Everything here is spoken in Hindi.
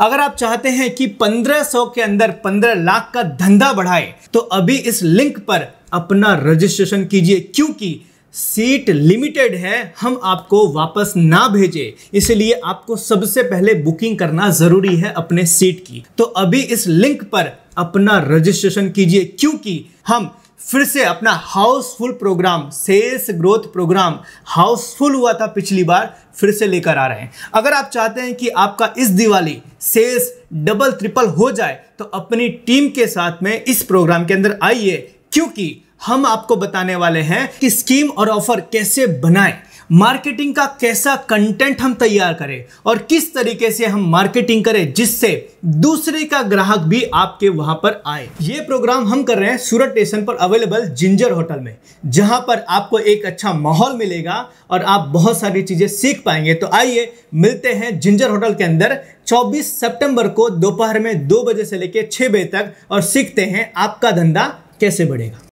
अगर आप चाहते हैं कि 1500 के अंदर 15 लाख का धंधा बढ़ाए तो अभी इस लिंक पर अपना रजिस्ट्रेशन कीजिए क्योंकि सीट लिमिटेड है हम आपको वापस ना भेजे इसलिए आपको सबसे पहले बुकिंग करना जरूरी है अपने सीट की तो अभी इस लिंक पर अपना रजिस्ट्रेशन कीजिए क्योंकि हम फिर से अपना housefull program sales growth program housefull हुआ था पिछली बार फिर से लेकर आ रहे हैं अगर आप चाहते हैं कि आपका इस दिवाली सेल्स डबल ट्रिपल हो जाए तो अपनी टीम के साथ में इस प्रोग्राम के अंदर आइए क्योंकि हम आपको बताने वाले हैं कि स्कीम और ऑफर कैसे बनाएं मार्केटिंग का कैसा कंटेंट हम तैयार करें और किस तरीके से हम मार्केटिंग करें जिससे दूसरे का ग्राहक भी आपके वहां पर आए ये प्रोग्राम हम कर रहे हैं सूरत स्टेशन पर अवेलेबल जिंजर होटल में जहां पर आपको एक अच्छा माहौल मिलेगा और आप बहुत सारी चीजें सीख पाएंगे तो आइए मिलते हैं जिंजर होटल के अंदर 24 सितंबर को दोपहर में दो बजे से लेकर छह बजे तक और सीखते हैं आपका धंधा कैसे बढ़ेगा